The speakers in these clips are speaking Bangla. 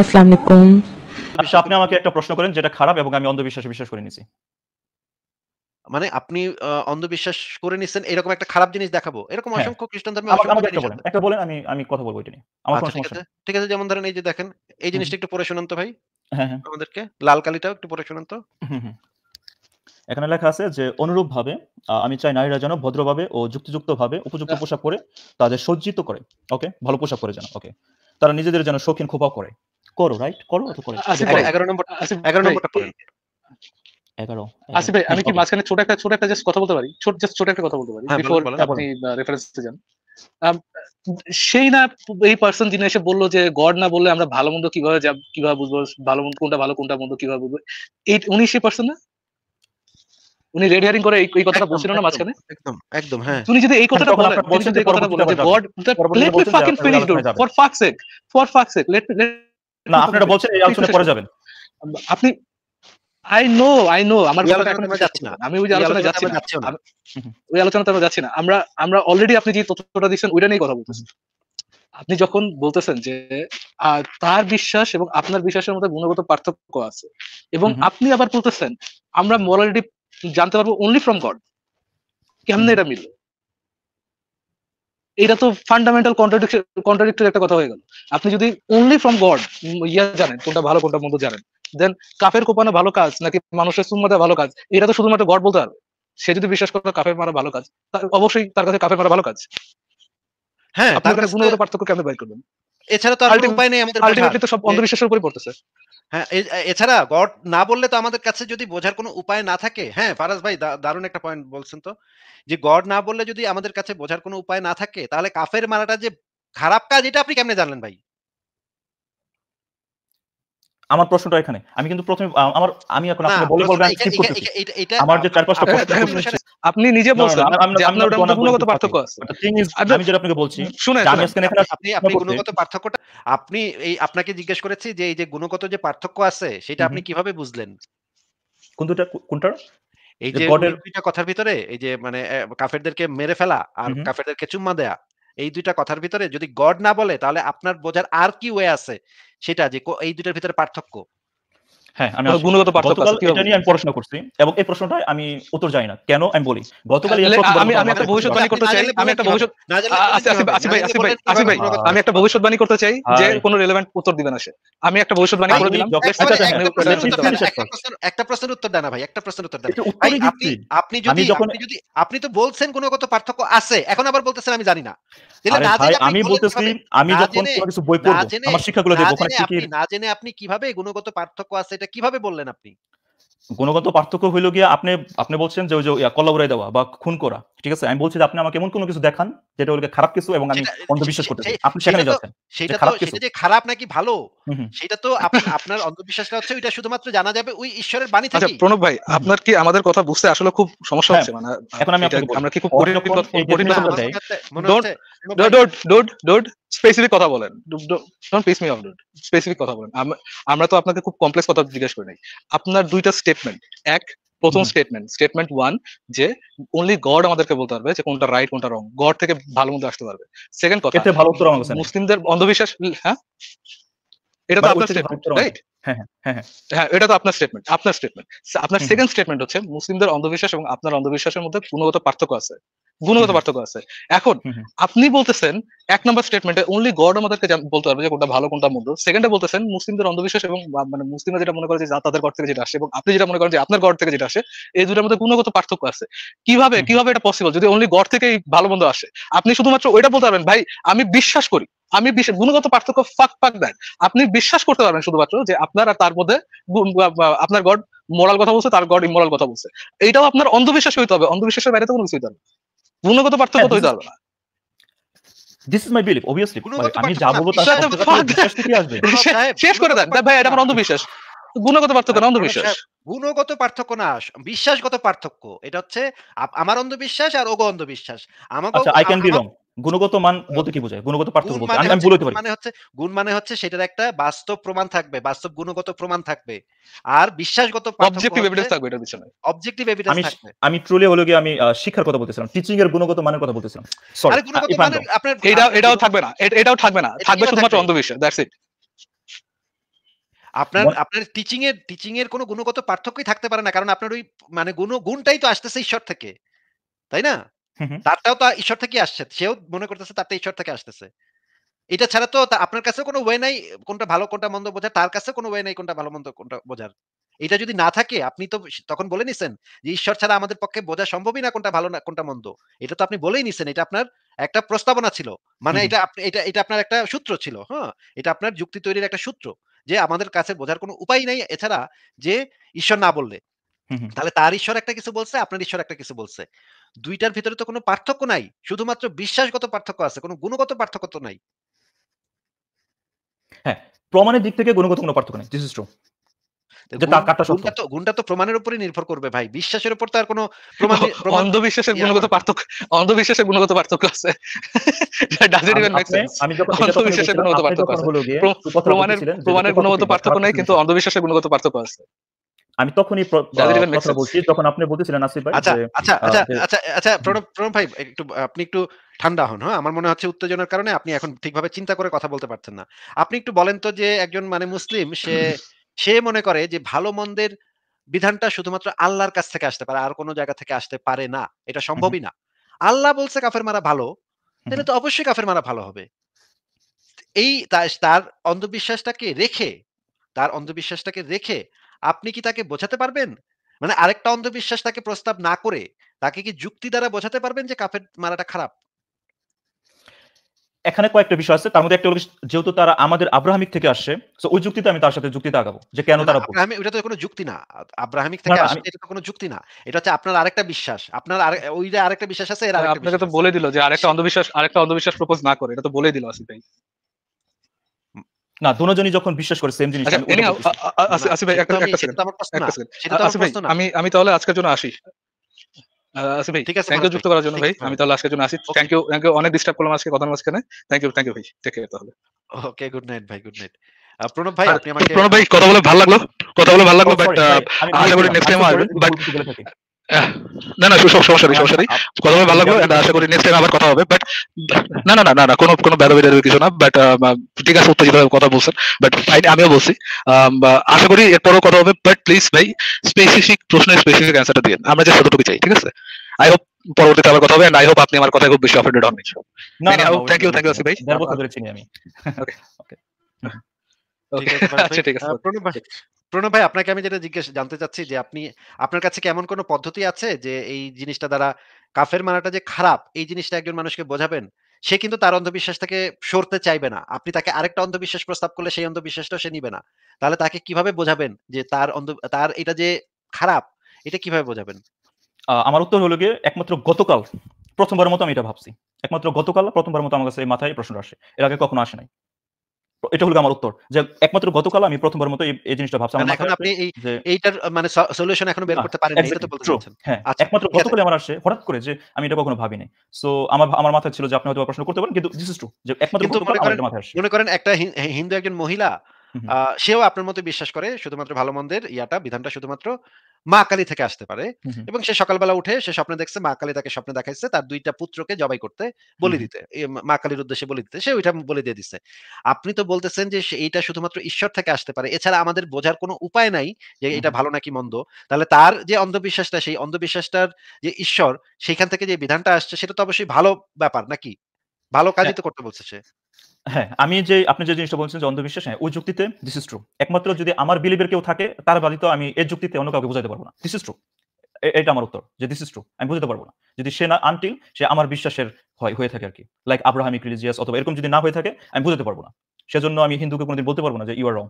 আসসালামু আলাইকুম আপনি আমাকে একটা প্রশ্ন করেন যেটা খারাপ এবং আমি অন্ধবিশ্বাসে বিশ্বাস করে নিছি মানে আপনি অন্ধবিশ্বাস করে নিছেন এরকম একটা খারাপ জিনিস দেখাবো এরকম হ্যাঁ। অসংখ্য খ্রিস্টান ধর্মে একটা বলেন আমি আমি কথা বলবো এটা নিয়ে আমার কোনো আচ্ছা, সমস্যা ঠিক আছে যেমন ধরেন এই যে দেখেন এই জিনিসটা একটু পড়ে তো ভাই হ্যাঁ, হ্যাঁ। আমাদেরকে লাল কালিটাও একটু পড়ে তো এখানে লেখা আছে যে অনুরূপভাবে আমি চাই নারীরা যেন ভদ্রভাবে ও যুক্তিযুক্তভাবে উপযুক্ত আচ্ছা। পোশাক পরে তাদের সজ্জিত করে ওকে ভালো পোশাক পরে যেন ওকে তারা নিজেদের যেন শৌখিন খোপাও করে করো রাইট করো তো আচ্ছা, করো এগারো নম্বর এগারো নম্বরটা পড়েন এগারো হ্যাঁ, আসিফ ভাই আমি কি মাঝখানে ছোট একটা ছোট একটা জাস্ট কথা বলতে পারি ছোট জাস্ট ছোট একটা কথা বলতে পারি হ্যাঁ, বিফোর আপনি রেফারেন্সে যান সেই না এই পার্সন যিনি এসে বললো যে গড না বললে আমরা ভালো মন্দ কিভাবে যাব কিভাবে বুঝবো ভালো মন্দ কোনটা ভালো কোনটা মন্দ কিভাবে বুঝবো এই উনি সেই পার্সন না উনি রেড হিয়ারিং করে এই কথাটা বলছিল না মাঝখানে একদম একদম হ্যাঁ তুমি যদি এই কথাটা বলা বলছেন এই কথাটা বলে যে God let me fucking finish dude for fuck's sake for fuck's sake let let না আপনারা বলছেন এই আলোচনা পরে যাবেন আপনি আই নো আই নো আমার না আমি ওই আলোচনা যাচ্ছি না ওই আমরা যাচ্ছি না আমরা আমরা অলরেডি আপনি যে তথ্যটা দিচ্ছেন ওইটা নিয়ে কথা বলতেছি আপনি যখন বলতেছেন যে তার বিশ্বাস এবং আপনার বিশ্বাসের মধ্যে গুণগত পার্থক্য আছে এবং আপনি আবার বলতেছেন আমরা মোরালিটি জানতে পারবো অনলি ফ্রম গড কেমনে এটা মিলবে এটা তো ফান্ডামেন্টাল কন্ট্রাডিক্টরি একটা কথা হয়ে গেল আপনি যদি অনলি ফ্রম গড ইয়া জানেন কোনটা ভালো কোনটা মন্দ জানেন দেন কাফের কোপানো ভালো কাজ নাকি মানুষের সুন্মাতে ভালো কাজ এটা তো শুধুমাত্র গড বলতে পারবে সে যদি বিশ্বাস করে কাফের মারা ভালো কাজ অবশ্যই তার কাছে কাফের মারা ভালো কাজ হ্যাঁ তার কাছে গুণগত পার্থক্য কেমনে বাইর করবেন এছাড়া তো আর উপায় নেই আমাদের আলটিমেটলি তো সব অন্ধবিশ্বাসের উপরই পড়তেছে হ্যাঁ এছাড়া গড না বললে তো আমাদের কাছে যদি বোঝার কোনো উপায় না থাকে হ্যাঁ ফারাজ ভাই দারুণ একটা পয়েন্ট বলছেন তো যে গড না বললে যদি আমাদের কাছে বোঝার কোনো উপায় না থাকে তাহলে কাফের মারাটা যে খারাপ কাজ এটা আপনি কেমনে জানলেন ভাই আমার প্রশ্নটা এখানে আমি কিন্তু প্রথমে আমার আমি এখন আপনাকে বলে বলবো আমি স্কিপ করতেছি আমার যে চার পাঁচটা প্রশ্ন আপনি নিজে বলছেন আপনার ওটা গুণগত পার্থক্য আছে আচ্ছা, আমি যেটা আপনাকে বলছি শুনেন আমি আজকে এখানে আপনি আপনি গুণগত পার্থক্যটা আপনি এই আপনাকে জিজ্ঞেস করেছি যে এই যে গুণগত যে পার্থক্য আছে সেটা আপনি কিভাবে বুঝলেন কোন দুটা কোনটা এই যে গডের কথার ভিতরে এই যে মানে কাফেরদেরকে মেরে ফেলা আর কাফেরদেরকে চুম্মা দেয়া এই দুইটা কথার ভিতরে যদি গড না বলে তাহলে আপনার বোঝার আর কি ওয়ে আছে সেটা যে এই দুইটার ভিতরে পার্থক্য আমি একটা ভবিষ্যৎবাণী করতে চাই যে রেলেভেন্ট উত্তর আমি একটা ভবিষ্যৎবাণী করে দিলাম হ্যাঁ, একটা প্রশ্নের উত্তর দেন ভাই একটা প্রশ্নের উত্তর আপনি যদি আপনি তো বলছেন গুণগত পার্থক্য আছে এখন আবার বলতেছেন আমি জানি না আমি বলতেছি আমি যখন কিছু বই পড়ব আমার শিক্ষাগুলো না জেনে আপনি কিভাবে গুণগত পার্থক্য আছে এটা কিভাবে বললেন আপনি গুণগত পার্থক্য হইলো গিয়ে আপনি আপনি বলছেন যে ওই যে কলাবরাই দেওয়া বা খুন করা ঠিক আছে আমি বলছি যে আপনি আমাকে এমন কোনো কিছু দেখান যেটা ওকে খারাপ কিছু এবং আমি অন্ধবিশ্বাস করতে আপনি সেখানে যাচ্ছেন সেটা খারাপ কিছু যে খারাপ নাকি ভালো সেটা তো আপনার অন্ধবিশ্বাসটা হচ্ছে ওইটা শুধুমাত্র জানা যাবে ওই ঈশ্বরের বাণী থেকে আচ্ছা প্রণব ভাই আপনার কি আমাদের কথা বুঝতে আসলে খুব সমস্যা হ্যাঁ। হচ্ছে মানে এখন আমি আপনাকে আমরা কি খুব কঠিন কঠিন কথা বলতে don't don't don't don't specific কথা বলেন don't piss me off don't specific কথা বলেন আমরা তো আপনাকে খুব কমপ্লেক্স কথা জিজ্ঞেস করি নাই আপনার দুইটা স্টেটমেন্ট এক প্রথম স্টেটমেন্ট স্টেটমেন্ট ওয়ান যে অনলি গড আমাদেরকে বলতে পারবে যে কোনটা রাইট কোনটা রং গড থেকে ভালো মতো আসতে পারবে সেকেন্ড কথা ভালো উত্তর আমার মুসলিমদের অন্ধবিশ্বাস হ্যাঁ এটা তো আপনার স্টেটমেন্ট হ্যাঁ, হ্যাঁ, রাইট হ্যাঁ, হ্যাঁ এটা তো আপনার স্টেটমেন্ট আপনার স্টেটমেন্ট আপনার সেকেন্ড স্টেটমেন্ট হচ্ছে মুসলিমদের অন্ধবিশ্বাস এবং আপনার অন্ধবিশ্বাসের মধ্যে গুণগত পার্থক্য আছে গুণগত পার্থক্য আছে এখন আপনি বলতেছেন এক নম্বর স্টেটমেন্টে অনলি গড আমাদেরকে বলতে পারবে যে কোনটা ভালো কোনটা মন্দ সেকেন্ডে বলতেছেন মুসলিমদের অন্ধবিশ্বাস এবং মানে মুসলিমরা যেটা মনে করে যে তাদের গড থেকে যেটা আসে এবং আপনি যেটা মনে করেন যে আপনার গড থেকে যেটা আসে এই দুটার মধ্যে গুণগত পার্থক্য আছে কিভাবে কিভাবে এটা পসিবল যদি অনলি গড থেকেই ভালো মন্দ আসে আপনি শুধুমাত্র ওইটা বলতে পারবেন ভাই আমি বিশ্বাস করি আমি বিশ্বাস গুণগত পার্থক্য ফাঁক ফাঁক দেন আপনি বিশ্বাস করতে পারবেন শুধুমাত্র যে আপনার আর তার মধ্যে আপনার গড মোরাল কথা বলছে তার গড ইমোরাল কথা বলছে এইটাও আপনার অন্ধবিশ্বাস হইতে হবে অন্ধবিশ্বাসের বাইরে তো কোনো কিছু হইতে হবে গুণগত পার্থক্য তো হ্যাঁ, হইতে this is my belief obviously আমি যা বলবো তার সাথে কি আসবে শেষ করে দেন ভাই এটা আমার অন্ধবিশ্বাস গুণগত পার্থক্য না অন্ধবিশ্বাস গুণগত পার্থক্য না বিশ্বাসগত পার্থক্য এটা হচ্ছে আমার অন্ধবিশ্বাস আর ওগো অন্ধবিশ্বাস আমাকে আই ক্যান বি রং গুণগত মান বলতে কি বোঝায় গুণগত পার্থক্য বলতে মানে আমি আমি বলতে পারি মানে হচ্ছে গুণ মানে হচ্ছে সেটার একটা বাস্তব প্রমাণ থাকবে বাস্তব গুণগত প্রমাণ থাকবে আর বিশ্বাসগত অবজেক্টিভ এভিডেন্স থাকবে এটার পিছনে অবজেক্টিভ এভিডেন্স থাকবে আমি ট্রুলি হলো কি আমি শিক্ষার কথা বলতেছিলাম টিচিং এর গুণগত মানের কথা বলতেছিলাম সরি আরে গুণগত মানে আপনার এটা এটাও থাকবে না এটাও থাকবে না থাকবে শুধুমাত্র অন্ধবিশ্বাস দ্যাটস ইট আপনার আপনার টিচিং এর টিচিং এর কোনো গুণগত পার্থক্যই থাকতে পারে না কারণ আপনার ওই মানে গুণ গুণটাই তো আসতেছে ঈশ্বর থেকে তাই না তারটাও তো ঈশ্বর থেকে আসছে সেও মনে করতেছে তারটা ঈশ্বর থেকে আসতেছে এটা ছাড়া তো আপনার কাছে কোনো ওয়ে নাই কোনটা ভালো কোনটা মন্দ বোঝার তার কাছে কোনো ওয়ে নাই কোনটা ভালো মন্দ কোনটা বোঝার এটা যদি না থাকে আপনি তো তখন বলে নিছেন যে ঈশ্বর ছাড়া আমাদের পক্ষে বোঝা সম্ভবই না কোনটা ভালো না কোনটা মন্দ এটা তো আপনি বলেই নিছেন এটা আপনার একটা প্রস্তাবনা ছিল মানে এটা এটা এটা আপনার একটা সূত্র ছিল হ্যাঁ এটা আপনার যুক্তি তৈরির একটা সূত্র যে আমাদের কাছে বোঝার কোনো উপায় নাই এছাড়া যে ঈশ্বর না বললে তাহলে তার ঈশ্বর একটা কিছু বলছে আপনার ঈশ্বর একটা কিছু বলছে দুইটার ভিতরে তো কোনো পার্থক্য নাই শুধুমাত্র বিশ্বাসগত পার্থক্য আছে কোনো গুণগত পার্থক্য তো নাই হ্যাঁ প্রমাণের দিক থেকে গুণগত কোনো পার্থক্য নাই দিস ইজ ট্রু গুণটা তো প্রমাণের উপরে নির্ভর করবে ভাই বিশ্বাসের উপর তার কোনো অন্ধবিশ্বাসের গুণগত পার্থক্য অন্ধবিশ্বাসের গুণগত পার্থক্য আছে প্রমাণের গুণগত পার্থক্য নাই কিন্তু অন্ধবিশ্বাসের গুণগত পার্থক্য আছে আমি তখনই কথা বলছি যখন আপনি বলতেছিলেন আসিফ ভাই আচ্ছা আচ্ছা আচ্ছা আচ্ছা আচ্ছা প্রণব প্রণব ভাই একটু আপনি একটু ঠান্ডা হন হ্যাঁ আমার মনে হচ্ছে উত্তেজনার কারণে আপনি এখন ঠিকভাবে চিন্তা করে কথা বলতে পারছেন না আপনি একটু বলেন তো যে একজন মানে মুসলিম সে সে মনে করে যে ভালো মন্দের বিধানটা শুধুমাত্র আল্লাহর কাছ থেকে আসতে পারে আর কোনো জায়গা থেকে আসতে পারে না এটা সম্ভবই না আল্লাহ বলছে কাফের মারা ভালো তাহলে তো অবশ্যই কাফের মারা ভালো হবে এই তার অন্ধবিশ্বাসটাকে রেখে তার অন্ধবিশ্বাসটাকে রেখে আপনি কি তাকে বোঝাতে পারবেন মানে আরেকটা অন্ধবিশ্বাস তাকে প্রস্তাব না করে তাকে কি যুক্তি দ্বারা বোঝাতে পারবেন যে কাফের মারাটা খারাপ এখানে কয়েকটা বিষয় আছে তার মধ্যে একটা যেহেতু তারা আমাদের আব্রাহামিক থেকে আসছে তো ওই যুক্তিতে আমি তার সাথে যুক্তি আগাবো যে কেন তারা আমি এটা তো কোনো যুক্তি না আব্রাহামিক থেকে আসছে এটা তো কোনো যুক্তি না এটা হচ্ছে আপনার আরেকটা বিশ্বাস আপনার ওই যে আরেকটা বিশ্বাস আছে এর আরেকটা আপনাকে তো বলে দিল যে আরেকটা অন্ধবিশ্বাস আরেকটা অন্ধবিশ্বাস প্রপোজ না করে এটা তো বলে দিল আসিফ তাই না দুজনই যখন বিশ্বাস করে সেম জিনিস আচ্ছা, আসি ভাই একটা একটা সেকেন্ড আসি ভাই আমি আমি তাহলে আজকের জন্য আসি আসি ভাই ঠিক আছে থ্যাংক ইউ যুক্ত করার জন্য ভাই আমি তাহলে আজকের জন্য আসি থ্যাংক ইউ থ্যাংক ইউ অনেক ডিস্টার্ব করলাম আজকে কথার মাঝখানে থ্যাংক ইউ থ্যাংক ইউ ভাই টেক কেয়ার তাহলে ওকে গুড নাইট ভাই গুড নাইট প্রণব ভাই আপনি আমাকে প্রণব ভাই কথা বলে ভালো লাগলো কথা বলে ভালো লাগলো বাট oh, আশা করি নেক্সট টাইম আসবেন বাট না না সব সমস্যা নেই সমস্যা নেই কথা ভালো লাগলো এন্ড আশা করি নেক্সট টাইম আবার কথা হবে বাট না না না না না কোনো কোনো ব্যাধা কিছু না বাট ঠিক আছে উত্তেজিত কথা বলছেন বাট ফাইন আমিও বলছি আশা করি এরপরও কথা হবে বাট প্লিজ ভাই স্পেসিফিক প্রশ্নের স্পেসিফিক অ্যান্সারটা দিন আমরা যে ছোটটুকু চাই ঠিক আছে আই হোপ পরবর্তীতে আবার কথা হবে এন্ড আই হোপ আপনি আমার কথায় খুব বেশি অফেন্ডেড হননি না থ্যাংক ইউ থ্যাংক ইউ ভাই ওকে আচ্ছা, ঠিক আছে ঠিক আছে প্রণব ভাই আপনাকে আমি যেটা জিজ্ঞেস জানতে চাচ্ছি যে আপনি আপনার কাছে কি এমন কোনো পদ্ধতি আছে যে এই জিনিসটা দ্বারা কাফের মানাটা যে খারাপ এই জিনিসটা একজন মানুষকে বোঝাবেন সে কিন্তু তার অন্ধবিশ্বাস থেকে সরতে চাইবে না আপনি তাকে আরেকটা অন্ধবিশ্বাস প্রস্তাব করলে সেই অন্ধবিশ্বাসটা সে নিবে না তাহলে তাকে কিভাবে বোঝাবেন যে তার অন্ধ তার এটা যে খারাপ এটা কিভাবে বোঝাবেন আমার উত্তর হলো গিয়ে একমাত্র গতকাল প্রথমবার মতো আমি এটা ভাবছি একমাত্র গতকাল প্রথমবার মতো আমার কাছে মাথায় প্রশ্ন আসে এর আগে কখনো আসে নাই এটা হলো আমার উত্তর যে একমাত্র গতকাল আমি প্রথমবার মতো এই জিনিসটা ভাবছি মানে এখন আপনি এইটার মানে সলিউশন এখনো বের করতে পারেন এটা তো বলতে চাচ্ছেন হ্যাঁ আচ্ছা, একমাত্র গতকাল আমার আসে হঠাৎ করে যে আমি এটা কখনো ভাবিনি সো আমার আমার মাথায় ছিল যে আপনি হয়তো প্রশ্ন করতে পারেন কিন্তু দিস ইজ ট্রু যে একমাত্র গতকাল আমার মাথায় আসে মনে করেন একটা হিন্দু একজন মহিলা সেও আপনার মতো বিশ্বাস করে শুধুমাত্র ভালো মন্দের ইয়াটা বিধানটা শুধুমাত্র মা কালী থেকে আসতে পারে এবং সে সকালবেলা উঠে সে স্বপ্নে দেখছে মা কালী তাকে স্বপ্নে দেখাইছে তার দুইটা পুত্রকে জবাই করতে বলি দিতে মা কালীর উদ্দেশ্যে বলি দিতে সে ওইটা বলে দিয়ে দিচ্ছে আপনি তো বলতেছেন যে এইটা শুধুমাত্র ঈশ্বর থেকে আসতে পারে এছাড়া আমাদের বোঝার কোনো উপায় নাই যে এটা ভালো নাকি মন্দ তাহলে তার যে অন্ধবিশ্বাসটা সেই অন্ধবিশ্বাসটার যে ঈশ্বর সেইখান থেকে যে বিধানটা আসছে সেটা তো অবশ্যই ভালো ব্যাপার নাকি ভালো হ্যাঁ। কাজই তো করতে বলছে সে হ্যাঁ আমি যে আপনি যে জিনিসটা বলছেন যে অন্ধবিশ্বাস হ্যাঁ ওই যুক্তিতে দিস ট্রু একমাত্র যদি আমার বিলিভের কেউ থাকে তার আমি যুক্তিতে অন্য কাউকে বোঝাতে পারবো না দিস ট্রু এটা আমার উত্তর যে দিস ট্রু আমি বুঝতে পারবো না যদি সে না আনটিল সে আমার বিশ্বাসের হয় হয়ে থাকে আর কি লাইক আব্রাহামিক রিলিজিয়াস অথবা এরকম যদি না হয়ে থাকে আমি বুঝতে পারবো না সেজন্য আমি হিন্দুকে কোনোদিন বলতে পারবো না যে ইউ আর রং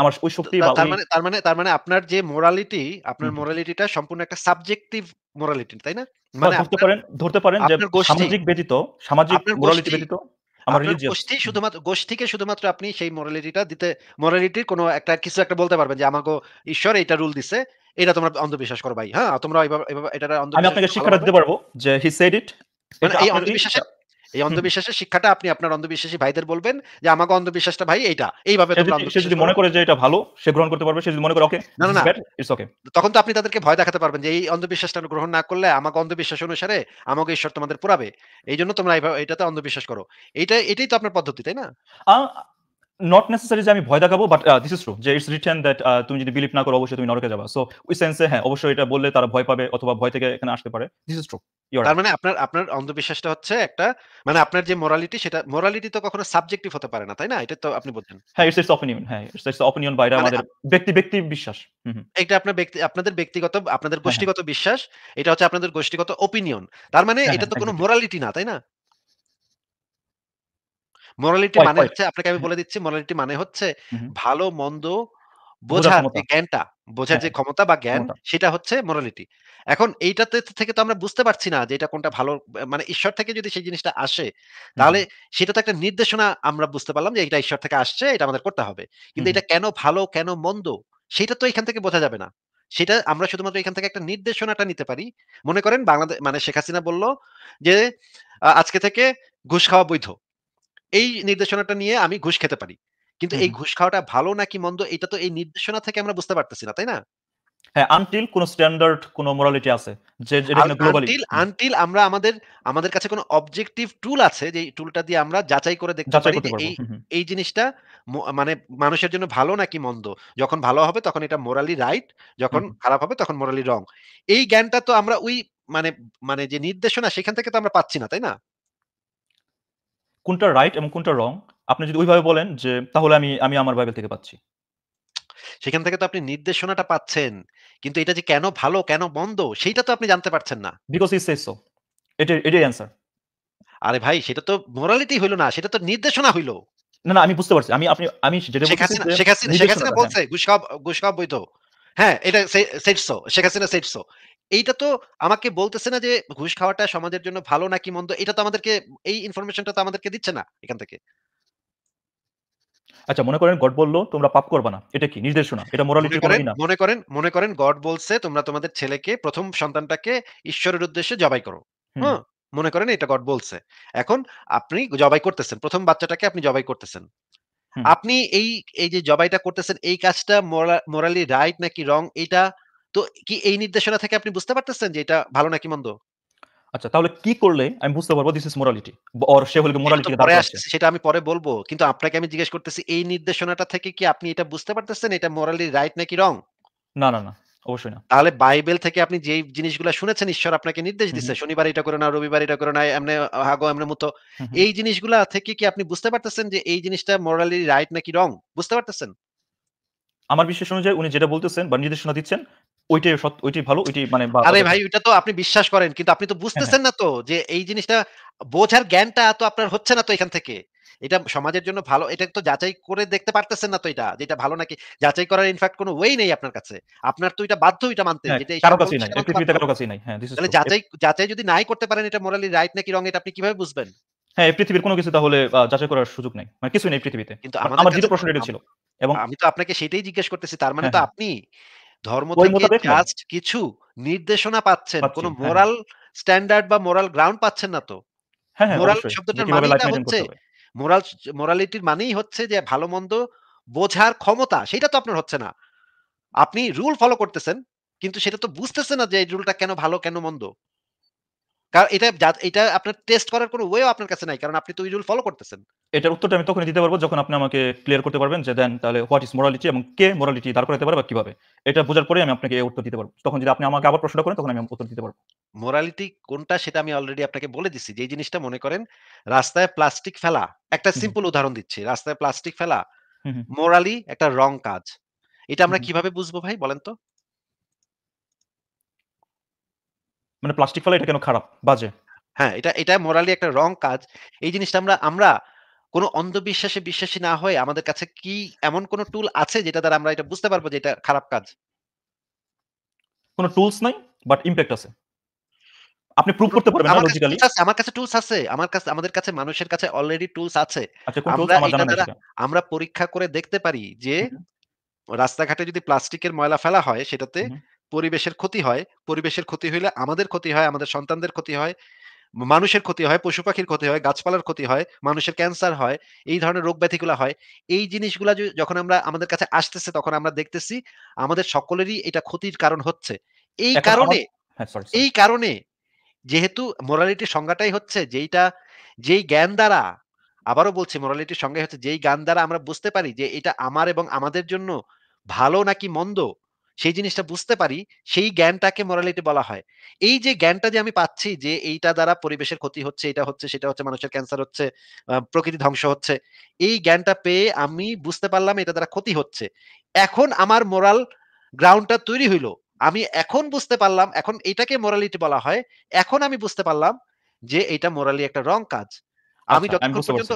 আমার ওই শক্তি তার মানে তার মানে তার মানে আপনার যে মোরালিটি আপনার মোরালিটিটা সম্পূর্ণ একটা সাবজেক্টিভ মোরালিটি তাই না মানে ধরতে পারেন ধরতে পারেন যে সামাজিক ব্যতীত সামাজিক মোরালিটি ব্যতীত আমার গোষ্ঠী শুধুমাত্র গোষ্ঠীকে শুধুমাত্র আপনি সেই মোরালিটিটা দিতে মোরালিটির কোনো একটা কিছু একটা বলতে পারবেন যে আমাকে ঈশ্বর এটা রুল দিছে এটা তোমরা অন্ধবিশ্বাস করো ভাই হ্যাঁ তোমরা এটা আমি আপনাকে দিতে পারবো যে হি সেড ইট মানে এই অন্ধবিশ্বাসের এই অন্ধবিশ্বাসের শিক্ষাটা আপনি আপনার অন্ধবিশ্বাসী ভাইদের বলবেন যে আমাকে অন্ধবিশ্বাসটা ভাই এইটা এইভাবে সে যদি মনে করে যে এটা ভালো সে গ্রহণ করতে পারবে সে যদি মনে করে ওকে না না ইটস ওকে তখন তো আপনি তাদেরকে ভয় দেখাতে পারবেন যে এই অন্ধবিশ্বাসটা গ্রহণ না করলে আমাকে অন্ধবিশ্বাস অনুসারে আমাকে ঈশ্বর তোমাদের পোড়াবে এই জন্য তোমরা এটাতে অন্ধবিশ্বাস করো এইটা এটাই তো আপনার পদ্ধতি তাই না নট নেসেসারি যে আমি ভয় দেখাবো বাট দিস ইজ ট্রু যে ইটস রিটেন দ্যাট তুমি যদি বিলিভ না করো অবশ্যই তুমি নরকে যাবা সো ওই সেন্সে হ্যাঁ অবশ্যই এটা বললে তারা ভয় পাবে অথবা ভয় থেকে এখানে আসতে পারে দিস ইজ ট্রু তার মানে আপনার আপনার অন্ধবিশ্বাসটা হচ্ছে একটা মানে আপনার যে মোরালিটি সেটা মোরালিটি তো কখনো সাবজেক্টিভ হতে পারে না তাই না এটা তো আপনি বলছেন হ্যাঁ ইটস ইটস অপিনিয়ন হ্যাঁ ইটস ইটস অপিনিয়ন বাইরে আমাদের ব্যক্তি ব্যক্তি বিশ্বাস এটা আপনার ব্যক্তি আপনাদের ব্যক্তিগত আপনাদের হ্যাঁ, হ্যাঁ। গোষ্ঠীগত বিশ্বাস এটা হচ্ছে আপনাদের গোষ্ঠীগত অপিনিয়ন তার মানে হ্যাঁ, এটা তো কোনো মোরালিটি না তাই না মোরালিটি মানে হচ্ছে আপনাকে আমি বলে দিচ্ছি মোরালিটি মানে হচ্ছে ভালো মন্দ বোঝার যে জ্ঞানটা বোঝার যে হ্যাঁ, ক্ষমতা বা জ্ঞান সেটা হচ্ছে মোরালিটি এখন এইটাতে থেকে তো আমরা বুঝতে পারছি না যে এটা কোনটা ভালো মানে ঈশ্বর থেকে যদি সেই জিনিসটা আসে তাহলে সেটা তো একটা নির্দেশনা আমরা বুঝতে পারলাম যে এটা ঈশ্বর থেকে আসছে এটা আমাদের করতে হবে কিন্তু এটা কেন ভালো কেন মন্দ সেটা তো এখান থেকে বোঝা যাবে না সেটা আমরা শুধুমাত্র এখান থেকে একটা নির্দেশনাটা নিতে পারি মনে করেন বাংলাদেশ মানে শেখ হাসিনা বলল যে আজকে থেকে ঘুষ খাওয়া বৈধ এই নির্দেশনাটা নিয়ে আমি ঘুষ খেতে পারি কিন্তু এই ঘুষ খাওয়াটা ভালো নাকি মন্দ এটা তো এই নির্দেশনা থেকে আমরা বুঝতে পারতেছি না তাই না হ্যাঁ আনটিল কোন স্ট্যান্ডার্ড কোন মোরালিটি আছে যে আনটিল আমরা আমাদের আমাদের কাছে কোন অবজেক্টিভ টুল আছে যে টুলটা দিয়ে আমরা যাচাই করে দেখতে পারি যে এই এই জিনিসটা মানে মানুষের জন্য ভালো নাকি মন্দ যখন ভালো হবে তখন এটা মোরালি রাইট যখন খারাপ হবে তখন মোরালি রং এই জ্ঞানটা তো আমরা ওই মানে মানে যে নির্দেশনা সেখান থেকে তো আমরা পাচ্ছি না তাই না কোনটা রাইট এবং কোনটা রং আপনি যদি ওইভাবে বলেন যে তাহলে আমি আমি আমার বাইবেল থেকে পাচ্ছি সেখান থেকে তো আপনি নির্দেশনাটা পাচ্ছেন কিন্তু এটা যে কেন ভালো কেন মন্দ সেইটা তো আপনি জানতে পারছেন না বিকজ ইট সেসো এটা এটাই এটাই আরে ভাই সেটা তো মোরালিটি হইলো না সেটা তো নির্দেশনা হইলো না না আমি বুঝতে পারছি আমি আপনি আমি যেটা বলছি হাসিনা শেখ হাসিনা বলছে হ্যাঁ। গুসকাব গুসকাব বই হ্যাঁ এটা সেটসো শেখ হাসিনা সেটসো এইটা তো আমাকে বলতেছে না যে ঘুষ খাওয়াটা সমাজের জন্য ভালো নাকি মন্দ এটা তো আমাদেরকে এই ইনফরমেশনটা তো আমাদেরকে দিচ্ছে না এখান থেকে আচ্ছা মনে করেন গড বললো তোমরা পাপ না এটা কি নির্দেশনা এটা মোরালিটি করেন মনে করেন মনে করেন গড বলছে তোমরা তোমাদের ছেলেকে প্রথম সন্তানটাকে ঈশ্বরের উদ্দেশ্যে জবাই করো হ্যাঁ মনে করেন এটা গড বলছে এখন আপনি জবাই করতেছেন প্রথম বাচ্চাটাকে আপনি জবাই করতেছেন আপনি এই এই যে জবাইটা করতেছেন এই কাজটা মোরালি রাইট নাকি রং এটা তো কি এই নির্দেশনা থেকে আপনি বুঝতে পারতেছেন যে এটা ভালো নাকি মন্দ আচ্ছা তাহলে কি করলে আমি বুঝতে পারবো দিস ইজ মোরালিটি অর সে হলো মোরালিটি পরে আসছে সেটা আমি পরে বলবো কিন্তু আপনাকে আমি জিজ্ঞেস করতেছি এই নির্দেশনাটা থেকে কি আপনি এটা বুঝতে পারতেছেন এটা মোরালি রাইট নাকি রং না না না অবশ্যই না তাহলে বাইবেল থেকে আপনি যে জিনিসগুলো শুনেছেন ঈশ্বর আপনাকে নির্দেশ দিচ্ছে শনিবার এটা করে না রবিবার এটা করে না এমনি হাগো এমনি মতো এই জিনিসগুলা থেকে কি আপনি বুঝতে পারতেছেন যে এই জিনিসটা মোরালি রাইট নাকি রং বুঝতে পারতেছেন আমার বিশ্বাস অনুযায়ী উনি যেটা বলতেছেন বা নির্দেশনা দিচ্ছেন মানে আপনি বিশ্বাস করেন কিন্তু আপনি তো হ্যাঁ, বুঝতেছেন হ্যাঁ। না তো যে এই জিনিসটা বোঝার জ্ঞানটা তো আপনার হচ্ছে না তো এখান থেকে এটা সমাজের জন্য ভালো এটা তো যাচাই করে দেখতে পারতেছেন না তো এটা যেটা ভালো নাকি যাচাই করার ইনফ্যাক্ট কোনো ওয়েই নেই আপনার কাছে আপনার তো এটা বাধ্য এটা মানতে হ্যাঁ, যেটা যাচাই যাচাই যদি নাই করতে পারেন এটা মোরালি রাইট নাকি রং এটা আপনি কিভাবে বুঝবেন হ্যাঁ পৃথিবীর কোনো কিছু তাহলে যাচাই করার সুযোগ নাই মানে কিছু নেই পৃথিবীতে কিন্তু আমার যেটা প্রশ্ন এটা ছিল এবং আমি তো আপনাকে সেটাই জিজ্ঞেস করতেছি তার মানে তো আপনি ধর্ম জাস্ট কিছু নির্দেশনা পাচ্ছেন কোনো মোরাল স্ট্যান্ডার্ড হ্যাঁ। বা মোরাল গ্রাউন্ড পাচ্ছেন না তো মোরাল হ্যাঁ, হ্যাঁ, শব্দটার মানেটা হচ্ছে মোরাল মোরালিটির মানেই হচ্ছে যে ভালো মন্দ বোঝার ক্ষমতা সেটা তো আপনার হচ্ছে না আপনি রুল ফলো করতেছেন কিন্তু সেটা তো বুঝতেছে না যে এই রুলটা কেন ভালো কেন মন্দ কারণ এটা এটা আপনার টেস্ট করার কোনো ওয়েও আপনার কাছে নাই কারণ আপনি তো ফলো করতেছেন এটার উত্তরটা আমি তখনই দিতে পারবো যখন আপনি আমাকে ক্লিয়ার করতে পারবেন যে দেন তাহলে হোয়াট ইজ মোরালিটি এবং কে মোরালিটি দাঁড় করাতে কিভাবে এটা বোঝার পরে আমি আপনাকে উত্তর দিতে পারবো তখন যদি আপনি আমাকে আবার করেন তখন আমি উত্তর দিতে পারবো মোরালিটি কোনটা সেটা আমি অলরেডি আপনাকে বলে দিচ্ছি যে জিনিসটা মনে করেন রাস্তায় প্লাস্টিক ফেলা একটা সিম্পল উদাহরণ দিচ্ছি রাস্তায় প্লাস্টিক ফেলা মোরালি একটা রং কাজ এটা আমরা কিভাবে বুঝবো ভাই বলেন তো মানে প্লাস্টিক ফেলা এটা কেন খারাপ বাজে হ্যাঁ এটা এটা মোরালি একটা রং কাজ এই জিনিসটা আমরা আমরা কোন অন্ধবিশ্বাসে বিশ্বাসী না হয়ে আমাদের কাছে কি এমন কোন টুল আছে যেটা দ্বারা আমরা এটা বুঝতে পারবো যে এটা খারাপ কাজ কোন টুলস নাই বাট ইমপ্যাক্ট আছে আপনি প্রুফ করতে পারবেন না লজিক্যালি আমার কাছে টুলস আছে আমার কাছে আমাদের কাছে মানুষের কাছে অলরেডি টুলস আছে আচ্ছা, আমরা এটা দ্বারা আমরা পরীক্ষা করে দেখতে পারি যে রাস্তাঘাটে যদি প্লাস্টিকের ময়লা ফেলা হয় সেটাতে পরিবেশের ক্ষতি হয় পরিবেশের ক্ষতি হইলে আমাদের ক্ষতি হয় আমাদের সন্তানদের ক্ষতি হয় মানুষের ক্ষতি হয় পশু পাখির ক্ষতি হয় গাছপালার ক্ষতি হয় মানুষের ক্যান্সার হয় এই ধরনের রোগ ব্যাধিগুলো হয় এই জিনিসগুলো যখন আমরা আমাদের কাছে আসতেছে তখন আমরা দেখতেছি আমাদের সকলেরই এটা ক্ষতির কারণ হচ্ছে এই কারণে হ্যাঁ, এই কারণে যেহেতু মোরালিটির সংজ্ঞাটাই হচ্ছে যেইটা যেই জ্ঞান দ্বারা আবারও বলছি মোরালিটির সংজ্ঞা হচ্ছে যেই জ্ঞান দ্বারা আমরা বুঝতে পারি যে এটা আমার এবং আমাদের জন্য ভালো নাকি মন্দ সেই জিনিসটা বুঝতে পারি সেই জ্ঞানটাকে মোরালিটি বলা হয় এই যে জ্ঞানটা যে আমি পাচ্ছি যে এইটা দ্বারা পরিবেশের ক্ষতি হচ্ছে এটা হচ্ছে সেটা হচ্ছে মানুষের ক্যান্সার হচ্ছে প্রকৃতি ধ্বংস হচ্ছে এই জ্ঞানটা পেয়ে আমি বুঝতে পারলাম এটা দ্বারা ক্ষতি হচ্ছে এখন আমার মোরাল গ্রাউন্ডটা তৈরি হইলো আমি এখন বুঝতে পারলাম এখন এটাকে মোরালিটি বলা হয় এখন আমি বুঝতে পারলাম যে এটা মোরালি একটা রং কাজ আমি আচ্ছা, যতক্ষণ পর্যন্ত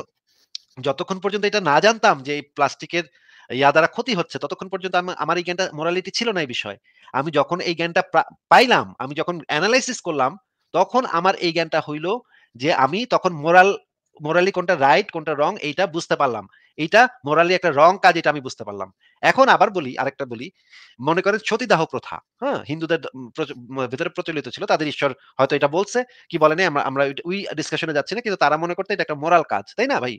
যতক্ষণ পর্যন্ত এটা না জানতাম যে এই প্লাস্টিকের ইয়া দ্বারা ক্ষতি হচ্ছে ততক্ষণ পর্যন্ত আমার এই জ্ঞানটা মোরালিটি ছিল না এই বিষয়ে আমি যখন এই জ্ঞানটা পাইলাম আমি যখন অ্যানালাইসিস করলাম তখন আমার এই জ্ঞানটা হইল যে আমি তখন মোরাল মোরালি কোনটা রাইট কোনটা রং এইটা বুঝতে পারলাম এইটা মোরালি একটা রং কাজ এটা আমি বুঝতে পারলাম এখন আবার বলি আরেকটা বলি মনে করেন সতীদাহ প্রথা হ্যাঁ হিন্দুদের ভেতরে প্রচলিত ছিল তাদের ঈশ্বর হয়তো এটা বলছে কি বলে আমরা আমরা ওই ডিসকাশনে যাচ্ছি না কিন্তু তারা মনে করতে এটা একটা মোরাল কাজ তাই না ভাই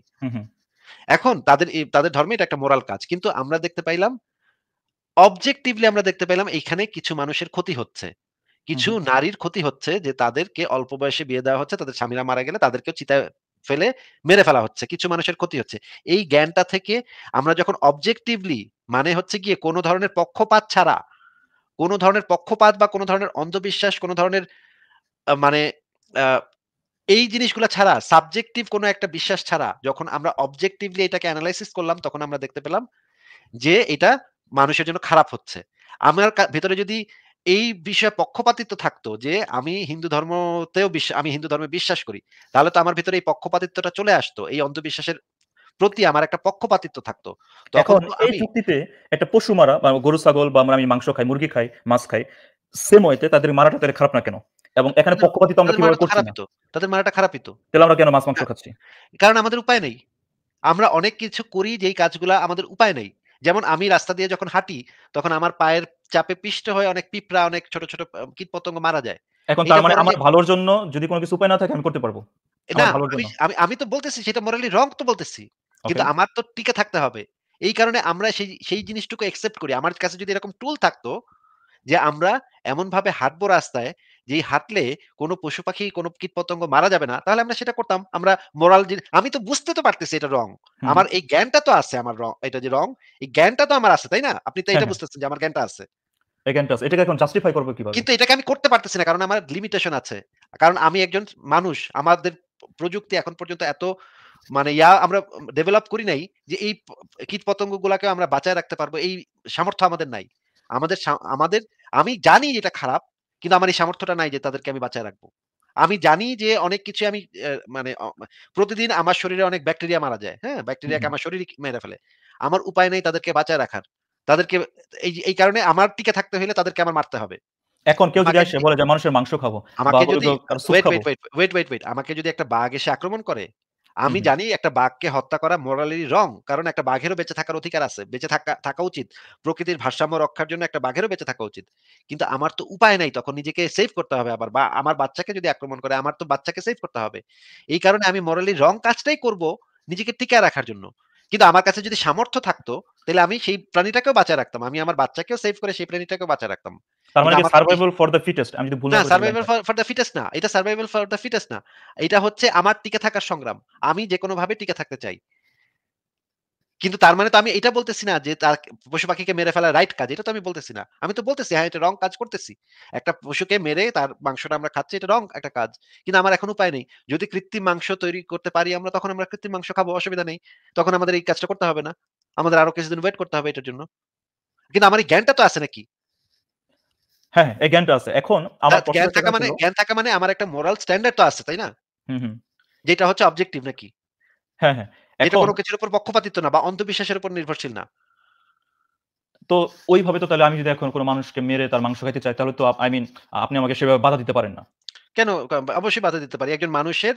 এখন তাদের তাদের ধর্মে এটা একটা মোরাল কাজ কিন্তু আমরা দেখতে পাইলাম অবজেক্টিভলি আমরা দেখতে পাইলাম এখানে কিছু মানুষের ক্ষতি হচ্ছে কিছু নারীর ক্ষতি হচ্ছে যে তাদেরকে অল্প বয়সে বিয়ে দেওয়া হচ্ছে তাদের স্বামীরা মারা গেলে তাদেরকেও চিতায় ফেলে মেরে ফেলা হচ্ছে কিছু মানুষের ক্ষতি হচ্ছে এই জ্ঞানটা থেকে আমরা যখন অবজেক্টিভলি মানে হচ্ছে গিয়ে কোনো ধরনের পক্ষপাত ছাড়া কোনো ধরনের পক্ষপাত বা কোনো ধরনের অন্ধবিশ্বাস কোনো ধরনের মানে এই জিনিসগুলো ছাড়া সাবজেক্টিভ কোনো একটা বিশ্বাস ছাড়া যখন আমরা অবজেক্টিভলি এটাকে অ্যানালাইসিস করলাম তখন আমরা দেখতে পেলাম যে এটা মানুষের জন্য খারাপ হচ্ছে আমার ভেতরে যদি এই বিষয়ে পক্ষপাতিত্ব থাকতো যে আমি হিন্দু ধর্মতেও বিশ্বাস আমি হিন্দু ধর্মে বিশ্বাস করি তাহলে তো আমার ভিতরে এই পক্ষপাতিত্বটা চলে আসতো এই অন্ধবিশ্বাসের প্রতি আমার একটা পক্ষপাতিত্ব থাকতো তখন এই চুক্তিতে একটা পশু মারা গরু ছাগল বা আমরা আমি মাংস খাই মুরগি খাই মাছ খাই সেম ওয়েতে তাদের মারাটা তাদের খারাপ না কেন এবং এখানে পক্ষপাতিত্ব আমরা কিভাবে করছি না তাদের মারাটা খারাপই তো তাহলে আমরা কেন মাছ মাংস খাচ্ছি কারণ আমাদের উপায় নেই আমরা অনেক কিছু করি যেই কাজগুলো আমাদের উপায় নেই যেমন আমি রাস্তা দিয়ে যখন হাঁটি তখন আমার পায়ের চাপে পিষ্ট হয় অনেক পিঁপড়া অনেক ছোট ছোট কীট পতঙ্গ মারা যায় এখন তার মানে আমার ভালোর জন্য যদি কোনো কিছু উপায় না থাকে আমি করতে পারবো না আমি আমি তো বলতেছি সেটা মোরালি রং তো বলতেছি কিন্তু আমার তো টিকে থাকতে হবে এই কারণে আমরা সেই সেই জিনিসটুকু অ্যাকসেপ্ট করি আমার কাছে যদি এরকম টুল থাকতো যে আমরা এমন ভাবে হাঁটবো রাস্তায় যে হাঁটলে কোনো পশু পাখি কোনো কীট পতঙ্গ মারা যাবে না তাহলে আমরা সেটা করতাম আমরা মোরাল আমি তো বুঝতে তো পারতেছি এটা রং আমার এই জ্ঞানটা তো আছে আমার রং এটা যে রং এই জ্ঞানটা তো আমার আছে তাই না আপনি তো হ্যাঁ, এটা হ্যাঁ। বুঝতেছেন যে আমার জ্ঞানটা আছে কিন্তু এটাকে আমি করতে পারতেছি না কারণ আমার লিমিটেশন আছে কারণ আমি একজন মানুষ আমাদের প্রযুক্তি এখন পর্যন্ত এত মানে ইয়া আমরা ডেভেলপ করি নাই যে এই কীট পতঙ্গ গুলাকে আমরা বাঁচায় রাখতে পারবো এই সামর্থ্য আমাদের নাই আমাদের আমাদের আমি জানি এটা খারাপ কিন্তু আমার এই সামর্থ্যটা নাই যে তাদেরকে আমি বাঁচায় রাখবো আমি জানি যে অনেক কিছু আমি মানে প্রতিদিন আমার শরীরে অনেক ব্যাকটেরিয়া মারা যায় হ্যাঁ ব্যাকটেরিয়াকে আমার শরীরে মেরে ফেলে আমার উপায় নেই তাদেরকে বাঁচায় রাখার তাদেরকে এই এই কারণে আমার টিকে থাকতে হলে তাদেরকে আমার মারতে হবে এখন কেউ যদি আসে বলে যে মানুষের মাংস খাবো আমাকে যদি ওয়েট ওয়েট ওয়েট আমাকে যদি একটা বাঘ এসে আক্রমণ করে আমি জানি একটা বাঘকে হত্যা করা মোরালি রং কারণ একটা বাঘেরও বেঁচে থাকার অধিকার আছে বেঁচে থাকা থাকা উচিত প্রকৃতির ভারসাম্য রক্ষার জন্য একটা বাঘেরও বেঁচে থাকা উচিত কিন্তু আমার তো উপায় নাই তখন নিজেকে সেভ করতে হবে আবার বা আমার বাচ্চাকে যদি আক্রমণ করে আমার তো বাচ্চাকে সেভ করতে হবে এই কারণে আমি মোরালি রং কাজটাই করব নিজেকে টিকে রাখার জন্য কিন্তু আমার কাছে যদি সামর্থ্য থাকতো তাহলে আমি সেই প্রাণীটাকেও বাঁচায় রাখতাম আমি আমার বাচ্চাকেও সেভ করে সেই প্রাণীটাকেও বাঁচায় রাখতাম তার মানে সার্ভাইভাল ফর ফিটেস্ট আমি যদি ভুল না সার্ভাইভাল ফর ফিটেস্ট না এটা সার্ভাইভাল ফর ফিটেস্ট না এটা হচ্ছে আমার টিকে থাকার সংগ্রাম আমি যে কোনো ভাবে টিকে থাকতে চাই কিন্তু তার মানে তো আমি এটা বলতেছি না যে তার পশু পাখিকে মেরে ফেলা রাইট কাজ এটা তো আমি বলতেছি না আমি তো বলতেছি হ্যাঁ এটা রং কাজ করতেছি একটা পশুকে মেরে তার মাংসটা আমরা খাচ্ছি এটা রং একটা কাজ কিন্তু আমার এখন উপায় নেই যদি কৃত্রিম মাংস তৈরি করতে পারি আমরা তখন আমরা কৃত্রিম মাংস খাবো অসুবিধা নেই তখন আমাদের এই কাজটা করতে হবে না আমাদের আরো কিছুদিন ওয়েট করতে হবে এটার জন্য কিন্তু আমার এই জ্ঞানটা তো আছে নাকি হ্যাঁ, হ্যাঁ এই জ্ঞানটা আছে এখন আমার জ্ঞান থাকা মানে জ্ঞান থাকা মানে আমার একটা মোরাল স্ট্যান্ডার্ড তো আছে তাই না যেটা হচ্ছে অবজেক্টিভ নাকি হ্যাঁ হ্যাঁ কোনো কিছুর উপর পক্ষপাতিত্ব না বা অন্ধবিশ্বাসের উপর নির্ভরশীল না তো ওইভাবে তো তাহলে আমি যদি এখন কোনো মানুষকে মেরে তার মাংস খাইতে চাই তাহলে তো আই মিন আপনি আমাকে সেভাবে বাধা দিতে পারেন না কেন অবশ্যই বাধা দিতে পারি একজন মানুষের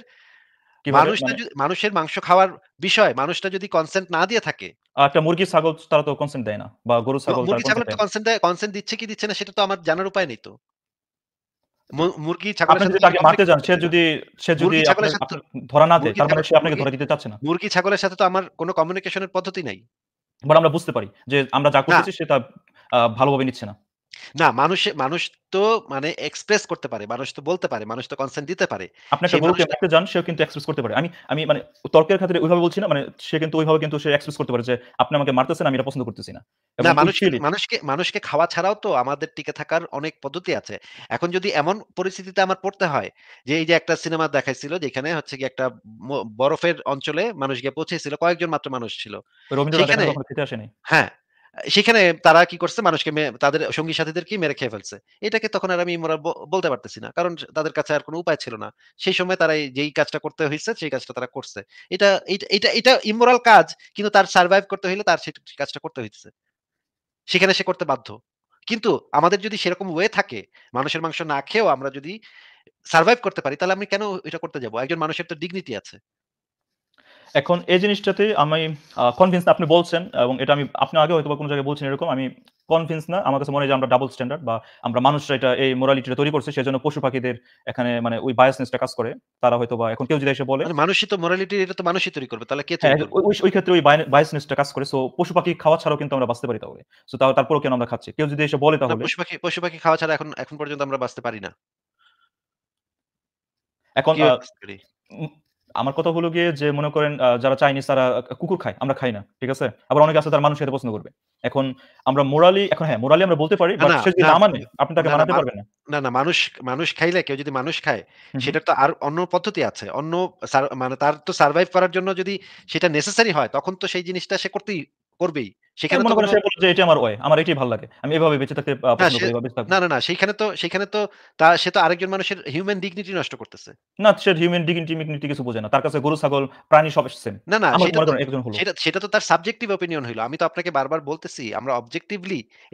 মানুষটা মানে মানুষের মাংস খাওয়ার বিষয় মানুষটা যদি কনসেন্ট না দিয়ে থাকে একটা মুরগি ছাগল তারা তো কনসেন্ট দেয় না বা গরু ছাগল মুরগি ছাগল তো কনসেন্ট দেয় কনসেন্ট দিচ্ছে কি দিচ্ছে না সেটা তো আমার জানার উপায় নেই তো মুরগি ছাগলের সাথে সে যদি সে যদি ধরা না দেয় তার মানে সে আপনাকে ধরে দিতে চাচ্ছে না মুরগি ছাগলের সাথে তো আমার কোনো কমিউনিকেশনের পদ্ধতি নাই বাট আমরা বুঝতে পারি যে আমরা যা করতেছি সেটা ভালোভাবে নিচ্ছে না না মানুষ মানুষ তো মানে এক্সপ্রেস করতে পারে মানুষ তো বলতে পারে মানুষ তো কনসেন্ট দিতে পারে আপনাকে বলতে একটা জান সেও কিন্তু এক্সপ্রেস করতে পারে আমি আমি মানে তর্কের ক্ষেত্রে ওইভাবে বলছি না মানে সে কিন্তু ওইভাবে কিন্তু সে এক্সপ্রেস করতে পারে যে আপনি আমাকে মারতেছেন আমি এটা পছন্দ করতেছি না না মানুষ মানুষকে মানুষকে খাওয়া ছাড়াও তো আমাদের টিকে থাকার অনেক পদ্ধতি আছে এখন যদি এমন পরিস্থিতিতে আমার পড়তে হয় যে এই যে একটা সিনেমা দেখাইছিল যেখানে হচ্ছে কি একটা বরফের অঞ্চলে মানুষ গিয়ে পৌঁছেছিল কয়েকজন মাত্র মানুষ ছিল রবীন্দ্রনাথ হ্যাঁ সেখানে তারা কি করছে মানুষকে তাদের সঙ্গী সাথীদেরকে মেরে খেয়ে ফেলছে এটাকে তখন আর আমি মোরা বলতে পারতেছি না কারণ তাদের কাছে আর কোনো উপায় ছিল না সেই সময় তারা যেই কাজটা করতে হয়েছে সেই কাজটা তারা করছে এটা এটা এটা ইমোরাল কাজ কিন্তু তার সার্ভাইভ করতে হইলে তার সেই কাজটা করতে হয়েছে সেখানে সে করতে বাধ্য কিন্তু আমাদের যদি সেরকম ওয়ে থাকে মানুষের মাংস না খেয়েও আমরা যদি সার্ভাইভ করতে পারি তাহলে আমি কেন এটা করতে যাব একজন মানুষের তো ডিগনিটি আছে এখন এই জিনিসটাতে আমি কনভিন্স আপনি বলছেন এবং এটা আমি আপনি আগে হয়তো কোনো জায়গায় বলছেন এরকম আমি কনভিন্স না আমার কাছে মনে হয় যে আমরা ডাবল স্ট্যান্ডার্ড বা আমরা মানুষরা এটা এই মোরালিটিটা তৈরি করছে সেজন্য পশু পাখিদের এখানে মানে ওই বায়াসনেসটা কাজ করে তারা হয়তো বা এখন কেউ যদি এসে বলে মানে মানুষই তো মোরালিটি এটা তো মানুষই তৈরি করবে তাহলে কে হ্যাঁ, ওই ক্ষেত্রে ওই বায়াসনেসটা কাজ করে সো পশু পাখি খাওয়া ছাড়াও কিন্তু আমরা বাঁচতে পারি তাহলে সো তারপরও কেন আমরা খাচ্ছি কেউ যদি এসে বলে তাহলে পশু পাখি পশু পাখি খাওয়া ছাড়া এখন এখন পর্যন্ত আমরা বাঁচতে পারি না এখন আমার কথা হলো গিয়ে যে মনে করেন যারা চাইনিজ তারা কুকুর খায় আমরা খাই না ঠিক আছে আবার অনেকে আছে তার মানুষ খেতে পছন্দ করবে এখন আমরা মোরালি এখন হ্যাঁ মোরালি আমরা বলতে পারি মানে, আপনি তাকে মানাতে পারবেন না না না মানুষ মানুষ খাইলে কেউ যদি মানুষ খায় সেটা তো আর অন্য পদ্ধতি আছে অন্য মানে তার তো সার্ভাইভ করার জন্য যদি সেটা নেসেসারি হয় তখন তো সেই জিনিসটা সে করতেই করবেই অবজেক্টিভলি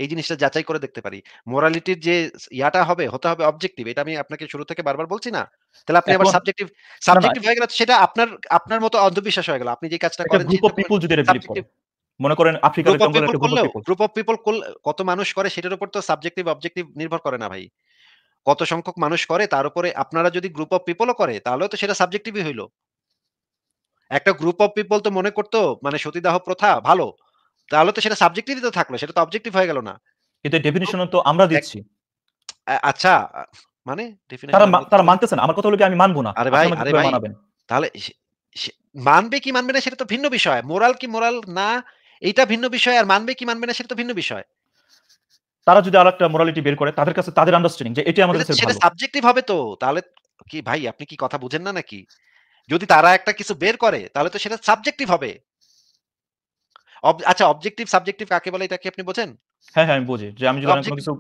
এই জিনিসটা যাচাই করে দেখতে পারি মোরালিটির যে ইয়াটা হবে হতে হবে অবজেক্টিভ এটা আমি আপনাকে শুরু থেকে বারবার বলছি না তাহলে আপনি আবার সাবজেক্টিভ সাবজেক্টিভ হয়ে গেল সেটা আপনার আপনার মতো অন্ধবিশ্বাস হয়ে গেল আপনি যে কাজটা করেন মনে করেন আফ্রিকার জঙ্গলে একটা গ্রুপ অফ পিপল কত মানুষ করে সেটার উপর তো সাবজেক্টিভ অবজেক্টিভ নির্ভর করে না ভাই কত সংখ্যক মানুষ করে তার উপরে আপনারা যদি গ্রুপ অফ পিপলও করে তাহলে তো সেটা সাবজেক্টিভই হইলো একটা গ্রুপ অফ পিপল তো মনে করতো মানে সতীদাহ প্রথা ভালো তাহলে তো সেটা সাবজেক্টিভই তো থাকলো সেটা তো অবজেক্টিভ হয়ে গেল না কিন্তু ডেফিনিশন তো আমরা দিচ্ছি আচ্ছা মানে ডেফিনিশন তারা তারা মানতেছেন আমার কথা হলো কি আমি মানবো না আরে ভাই আরে ভাই তাহলে মানবে কি মানবে না সেটা তো ভিন্ন বিষয় মোরাল কি মোরাল না এটা ভিন্ন বিষয় আর মানবে কি মানবে না সেটা তো ভিন্ন বিষয় তারা যদি আরেকটা মোরালিটি বের করে তাদের কাছে তাদের আন্ডারস্ট্যান্ডিং যে এটা আমাদের সেটা সাবজেক্টিভ হবে তো তাহলে কি ভাই আপনি কি কথা বুঝেন না নাকি যদি তারা একটা কিছু বের করে তাহলে তো সেটা সাবজেক্টিভ হবে আচ্ছা অবজেক্টিভ সাবজেক্টিভ কাকে বলে এটা কি আপনি বোঝেন হ্যাঁ হ্যাঁ আমি বুঝি যে আমি যদি কোনো কিছু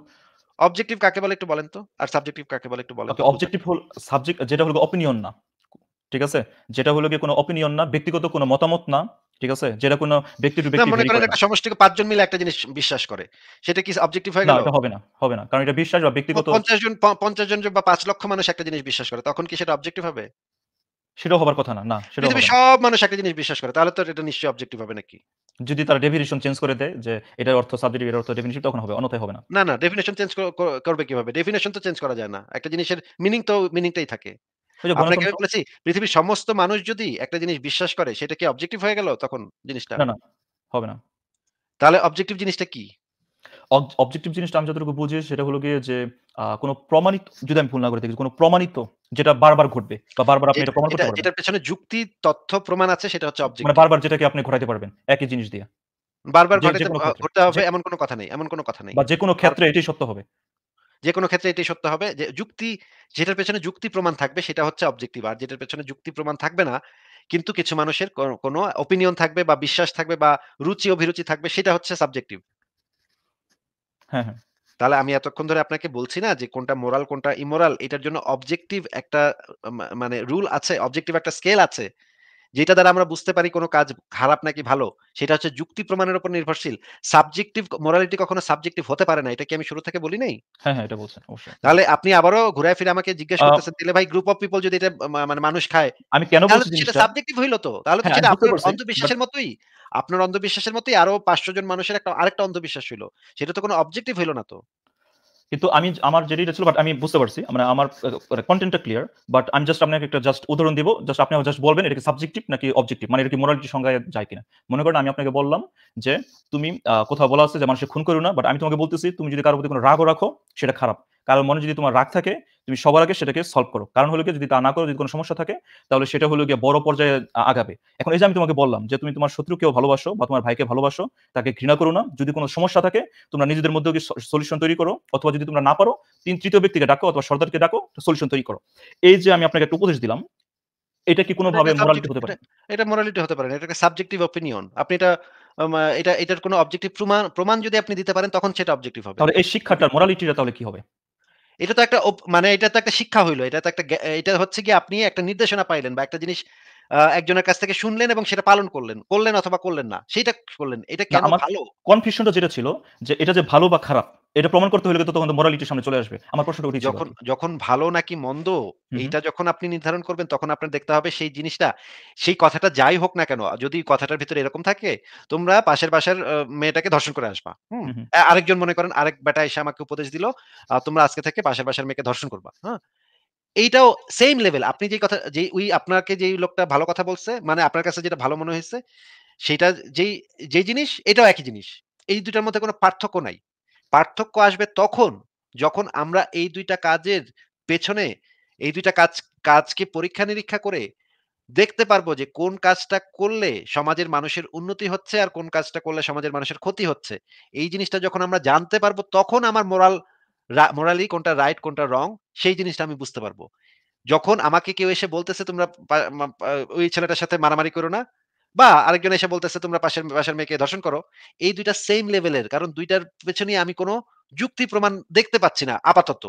অবজেক্টিভ কাকে বলে একটু বলেন তো আর সাবজেক্টিভ কাকে বলে একটু বলেন অবজেক্টিভ হল সাবজেক্ট যেটা হলো অপিনিয়ন না ঠিক আছে যেটা হলো কি কোনো অপিনিয়ন না ব্যক্তিগত কোনো মতামত না ঠিক আছে যেটা কোনো ব্যক্তি টু ব্যক্তি সমষ্টিকে পাঁচজন মিলে একটা জিনিস বিশ্বাস করে সেটা কি অবজেক্টিভ হয় না এটা হবে না হবে না কারণ এটা বিশ্বাস বা ব্যক্তিগত 50 জন 50 জন বা 5 লক্ষ মানুষ একটা জিনিস বিশ্বাস করে তখন কি সেটা অবজেক্টিভ হবে সেটা হবার কথা না না সেটা যদি সব মানুষ একটা জিনিস বিশ্বাস করে তাহলে তো এটা নিশ্চয়ই অবজেক্টিভ হবে নাকি যদি তারা ডেফিনিশন চেঞ্জ করে দেয় যে এটার অর্থ সাবজেক্টিভ এর অর্থ ডেফিনিশন তখন হবে অন্যথায় হবে না না না ডেফিনিশন চেঞ্জ করবে কিভাবে ডেফিনিশন তো চেঞ্জ করা যায় না একটা জিনিসের মিনিং তো মিনিংটাই থাকে আপনাকে আমি বলেছি পৃথিবীর সমস্ত মানুষ যদি একটা জিনিস বিশ্বাস করে সেটা কি অবজেক্টিভ হয়ে গেল তখন জিনিসটা না না হবে না তাহলে অবজেক্টিভ জিনিসটা কি অবজেক্টিভ জিনিসটা আমি যতটুকু বুঝি সেটা হলো গিয়ে যে কোনো প্রমাণিত যদি আমি ভুল না করে থাকি কোনো প্রমাণিত যেটা বারবার ঘটবে বা বারবার আপনি এটা প্রমাণ করতে পারবেন পেছনে যুক্তি তথ্য প্রমাণ আছে সেটা হচ্ছে অবজেক্ট মানে বারবার যেটাকে আপনি ঘোরাতে পারবেন একই জিনিস দিয়ে বারবার ঘটতে হবে এমন কোনো কথা নেই এমন কোনো কথা নেই বা যে কোনো ক্ষেত্রে এটাই সত্য হবে যে কোনো ক্ষেত্রে এটাই সত্য হবে যে যুক্তি যেটার পেছনে যুক্তি প্রমাণ থাকবে সেটা হচ্ছে অবজেক্টিভ আর যেটার পেছনে যুক্তি প্রমাণ থাকবে না কিন্তু কিছু মানুষের কোনো অপিনিয়ন থাকবে বা বিশ্বাস থাকবে বা রুচি অভিরুচি থাকবে সেটা হচ্ছে সাবজেক্টিভ হ্যাঁ, হ্যাঁ। তাহলে আমি এতক্ষণ ধরে আপনাকে বলছি না যে কোনটা মোরাল কোনটা ইমোরাল এটার জন্য অবজেক্টিভ একটা মানে রুল আছে অবজেক্টিভ একটা স্কেল আছে যেটা দ্বারা আমরা বুঝতে পারি কোনো কাজ খারাপ নাকি ভালো সেটা হচ্ছে যুক্তি প্রমাণের উপর নির্ভরশীল সাবজেক্টিভ মোরালিটি কখনো সাবজেক্টিভ হতে পারে না এটা কি আমি শুরু থেকে বলি নাই হ্যাঁ হ্যাঁ এটা বলছেন অবশ্যই তাহলে আপনি আবারও ঘুরে ফিরে আমাকে জিজ্ঞেস করতেছেন তাহলে ভাই গ্রুপ অফ পিপল যদি এটা মানে মানুষ খায় আমি কেন বলছি সেটা সাবজেক্টিভ হইল তো তাহলে তো হ্যাঁ, সেটা আপনার অন্ধবিশ্বাসের মতোই আপনার অন্ধবিশ্বাসের মতোই আরো পাঁচশো জন মানুষের একটা আরেকটা অন্ধবিশ্বাস হইলো সেটা তো কোনো অবজেক্টিভ হইলো না তো কিন্তু আমি আমার যেটা ছিল বাট আমি বুঝতে পারছি মানে আমার কন্টেন্টটা ক্লিয়ার বাট আমি জাস্ট আপনাকে একটা জাস্ট উদাহরণ দিব জাস্ট আপনি জাস্ট বলবেন এটা কি সাবজেক্টিভ নাকি অবজেক্টিভ মানে এটা কি মোরালিটি সংজ্ঞায় যায় কিনা মনে করেন আমি আপনাকে বললাম যে তুমি কোথাও বলা আছে যে মানুষকে খুন করো না বাট আমি তোমাকে বলতেছি তুমি যদি কারোর প্রতি কোনো রাগও রাখো সেটা খারাপ কারণ মনে যদি তোমার রাগ থাকে তুমি সবার আগে সেটাকে সলভ করো কারণ হলো কি যদি তা না করো যদি কোনো সমস্যা থাকে তাহলে সেটা হলো গিয়ে বড় পর্যায়ে আগাবে এখন এই যে আমি তোমাকে বললাম যে তুমি তোমার শত্রুকেও ভালোবাসো বা তোমার ভাইকে ভালোবাসো তাকে ঘৃণা করো না যদি কোনো সমস্যা থাকে তোমরা নিজেদের মধ্যে সলিউশন তৈরি করো অথবা যদি তোমরা না পারো তিন তৃতীয় ব্যক্তিকে ডাকো অথবা সর্দারকে ডাকো সলিউশন তৈরি করো এই যে আমি আপনাকে একটা উপদেশ দিলাম এটা কি কোনো ভাবে মোরালিটি হতে পারে এটা মোরালিটি হতে পারে এটা একটা সাবজেক্টিভ অপিনিয়ন আপনি এটা এটা এটার কোনো অবজেক্টিভ প্রমাণ প্রমাণ যদি আপনি দিতে পারেন তখন সেটা অবজেক্টিভ হবে তাহলে এই শিক্ষাটার মোরালিটিটা তাহলে কি হবে এটা তো একটা মানে এটা তো একটা শিক্ষা হইলো এটা তো একটা এটা হচ্ছে কি আপনি একটা নির্দেশনা পাইলেন বা একটা জিনিস একজনের কাছ থেকে শুনলেন এবং সেটা পালন করলেন করলেন অথবা করলেন না সেটা করলেন এটা কেন ভালো কনফিউশনটা যেটা ছিল যে এটা যে ভালো বা খারাপ এটা প্রমাণ করতে হলে তো তখন মোরালিটির সামনে চলে আসবে আমার প্রশ্নটা উঠে যখন যখন ভালো নাকি মন্দ এইটা যখন আপনি নির্ধারণ করবেন তখন আপনার দেখতে হবে সেই জিনিসটা সেই কথাটা যাই হোক না কেন যদি কথাটার ভিতরে এরকম থাকে তোমরা পাশের পাশের মেয়েটাকে ধর্ষণ করে আসবা হুম আরেকজন মনে করেন আরেক বেটা এসে আমাকে উপদেশ দিল তোমরা আজকে থেকে পাশের পাশের মেয়েকে ধর্ষণ করবা হ্যাঁ এইটাও সেম লেভেল আপনি যে কথা যে ওই আপনাকে যেই লোকটা ভালো কথা বলছে মানে আপনার কাছে যেটা ভালো মনে হয়েছে সেটা যেই যে জিনিস এটাও একই জিনিস এই দুটার মধ্যে কোনো পার্থক্য নাই পার্থক্য আসবে তখন যখন আমরা এই দুইটা কাজের পেছনে এই দুইটা কাজ কাজকে পরীক্ষা নিরীক্ষা করে দেখতে পারবো যে কোন কাজটা করলে সমাজের মানুষের উন্নতি হচ্ছে আর কোন কাজটা করলে সমাজের মানুষের ক্ষতি হচ্ছে এই জিনিসটা যখন আমরা জানতে পারবো তখন আমার মোরাল মোরালি কোনটা রাইট কোনটা রং সেই জিনিসটা আমি বুঝতে পারবো যখন আমাকে কেউ এসে বলতেছে তোমরা ওই ছেলেটার সাথে মারামারি করো না বা আরেকজন এসে বলতেছে তোমরা পাশের পাশের মেয়েকে ধর্ষণ করো এই দুইটা সেম লেভেলের কারণ দুইটার পেছনে আমি কোনো যুক্তি প্রমাণ দেখতে পাচ্ছি না আপাতত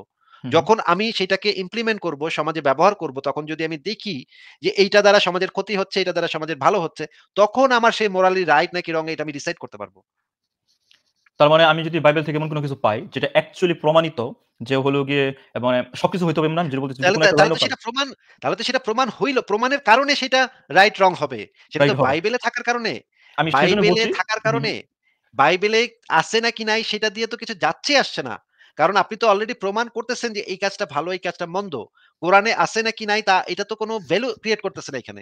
যখন আমি সেটাকে ইমপ্লিমেন্ট করব সমাজে ব্যবহার করব তখন যদি আমি দেখি যে এইটা দ্বারা সমাজের ক্ষতি হচ্ছে এটা দ্বারা সমাজের ভালো হচ্ছে তখন আমার সেই মোরালি রাইট নাকি রং এটা আমি ডিসাইড করতে পারবো তার মানে আমি যদি বাইবেল থেকে এমন কোনো কিছু পাই যেটা অ্যাকচুয়ালি প্রমাণিত যে হলো গিয়ে মানে সবকিছু হইতে হবে না যেটা বলতে সেটা প্রমাণ তাহলে তো সেটা প্রমাণ হইল প্রমাণের কারণে সেটা রাইট রং হবে সেটা তো বাইবেলে থাকার কারণে আমি বাইবেলে থাকার কারণে বাইবেলে আছে নাকি নাই সেটা দিয়ে তো কিছু যাচ্ছে আসছে না কারণ আপনি তো অলরেডি প্রমাণ করতেছেন যে এই কাজটা ভালো এই কাজটা মন্দ কোরআনে আছে নাকি নাই তা এটা তো কোনো ভ্যালু ক্রিয়েট করতেছে না এখানে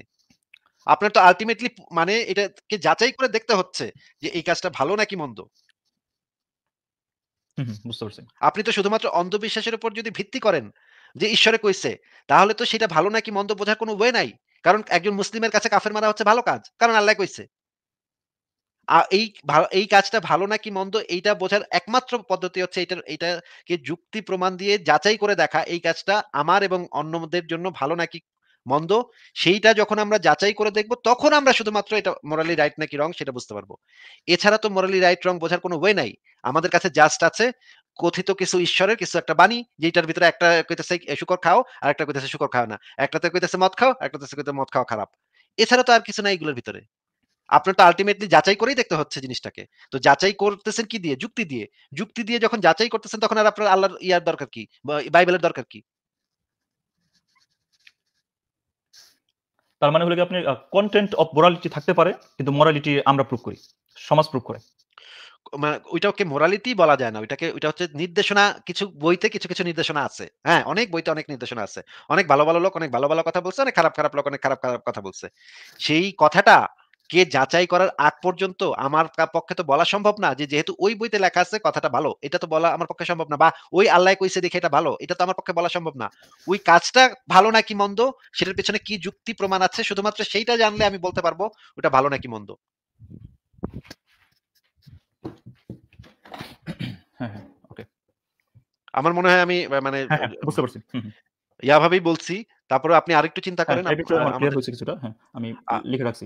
আপনার তো আলটিমেটলি মানে এটাকে যাচাই করে দেখতে হচ্ছে যে এই কাজটা ভালো নাকি মন্দ আপনি তো শুধুমাত্র অন্ধবিশ্বাসের উপর যদি ভিত্তি করেন যে ঈশ্বরে কইছে তাহলে তো সেটা ভালো নাকি মন্দ বোঝার কোনো ওয়ে নাই কারণ একজন মুসলিমের কাছে কাফের মারা হচ্ছে ভালো কাজ কারণ আল্লাহ কইছে এই এই কাজটা ভালো নাকি মন্দ এইটা বোঝার একমাত্র পদ্ধতি হচ্ছে এটা এটাকে যুক্তি প্রমাণ দিয়ে যাচাই করে দেখা এই কাজটা আমার এবং অন্যদের জন্য ভালো নাকি মন্দ সেইটা যখন আমরা যাচাই করে দেখব তখন আমরা শুধুমাত্র এটা মোরালি রাইট নাকি রং সেটা বুঝতে পারবো এছাড়া তো মোরালি রাইট রং বোঝার কোনো ওয়ে নাই আমাদের কাছে জাস্ট আছে কথিত কিছু ঈশ্বরের কিছু একটা বাণী যেটার ভিতরে একটা কইতেছে শুকর খাও আর একটা কইতেছে শুকর খাও না একটাতে কইতেছে মদ খাও একটাতে কইতে মদ খাওয়া খারাপ এছাড়া তো আর কিছু নাই এগুলোর ভিতরে আপনার তো আলটিমেটলি যাচাই করেই দেখতে হচ্ছে জিনিসটাকে তো যাচাই করতেছেন কি দিয়ে যুক্তি দিয়ে যুক্তি দিয়ে যখন যাচাই করতেছেন তখন আর আপনার আল্লাহর ইয়ার দরকার কি বাইবেলের দরকার কি তার মানে হলো কি আপনি কন্টেন্ট অফ মোরালিটি থাকতে পারে কিন্তু মোরালিটি আমরা প্রুভ করি সমাজ প্রুভ করে মানে ওইটাকে মোরালিটি বলা যায় না ওইটাকে ওইটা হচ্ছে নির্দেশনা কিছু বইতে কিছু কিছু নির্দেশনা আছে হ্যাঁ অনেক বইতে অনেক নির্দেশনা আছে অনেক ভালো ভালো লোক অনেক ভালো ভালো কথা বলছে অনেক খারাপ খারাপ লোক অনেক খারাপ খারাপ কথা বলছে সেই কথাটা কে যাচাই করার আগ পর্যন্ত আমার পক্ষে তো বলা সম্ভব না যে যেহেতু ওই বইতে লেখা আছে কথাটা ভালো এটা তো বলা আমার পক্ষে সম্ভব না বা ওই আল্লাহ কইছে দেখে এটা ভালো এটা তো আমার পক্ষে বলা সম্ভব না ওই কাজটা ভালো নাকি মন্দ সেটার পেছনে কি যুক্তি প্রমাণ আছে শুধুমাত্র সেইটা জানলে আমি বলতে পারবো ওটা ভালো নাকি মন্দ হ্যাঁ, হ্যাঁ, আমার মনে হয় আমি মানে হ্যাঁ, বুঝতে পারছি ইয়া ভাবেই বলছি তারপরে আপনি আরেকটু চিন্তা করেন আমি লিখে রাখছি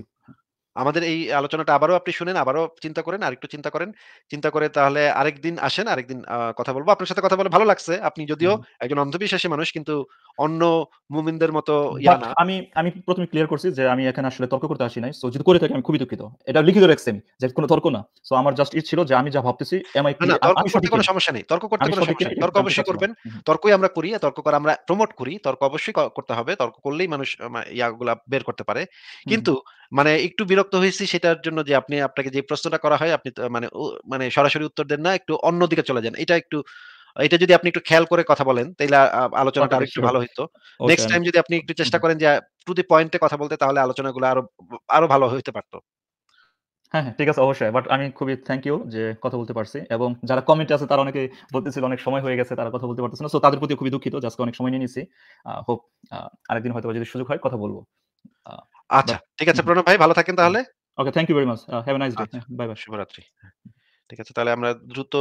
আমাদের এই আলোচনাটা আবারও আপনি শুনেন আবারও চিন্তা করেন আরেকটু চিন্তা করেন চিন্তা করে তাহলে আরেকদিন আসেন আরেকদিন কথা বলবো আপনার সাথে কথা বলে ভালো লাগছে আপনি যদিও একজন অন্ধবিশ্বাসী মানুষ কিন্তু অন্য মুমিনদের মতো ইয়া না আমি আমি প্রথমে ক্লিয়ার করছি যে আমি এখানে আসলে তর্ক করতে আসি নাই সো যদি করে থাকি আমি খুবই দুঃখিত এটা লিখিত রেখেছি আমি যে কোনো তর্ক না সো আমার জাস্ট ইট ছিল যে আমি যা ভাবতেছি এম আই আমি সঠিক কোনো সমস্যা নেই তর্ক করতে কোনো সমস্যা নেই তর্ক অবশ্যই করবেন তর্কই আমরা করি তর্ক করা আমরা প্রমোট করি তর্ক অবশ্যই করতে হবে তর্ক করলেই মানুষ ইয়াগুলা বের করতে পারে কিন্তু মানে একটু বিরক্ত হয়েছি সেটার জন্য যে আপনি আপনাকে যে প্রশ্নটা করা হয় আপনি মানে মানে সরাসরি উত্তর দেন না একটু অন্যদিকে চলে যান এটা একটু এটা যদি আপনি একটু খেয়াল করে কথা বলেন তাহলে আলোচনাটা আরো একটু ভালো হইতো নেক্সট টাইম যদি আপনি একটু চেষ্টা করেন যে টু দি পয়েন্টে কথা বলতে তাহলে আলোচনাগুলো আরো আরো ভালো হইতে পারতো হ্যাঁ, হ্যাঁ ঠিক আছে অবশ্যই বাট আমি খুবই থ্যাংক ইউ যে কথা বলতে পারছি এবং যারা কমেন্টে আছে তারা অনেকে বলতেছিল অনেক সময় হয়ে গেছে তারা কথা বলতে পারতেছে না সো তাদের প্রতি খুবই দুঃখিত আজকে অনেক সময় নিয়ে নিছি হোপ আরেকদিন হয়তো যদি সুযোগ হয় কথা বলবো আচ্ছা ঠিক আছে প্রণব ভাই ভালো থাকেন তাহলে okay thank you very much have a nice day bye bye শুভরাত্রি হ্যাঁ, ঠিক আছে তাহলে আমরা দ্রুত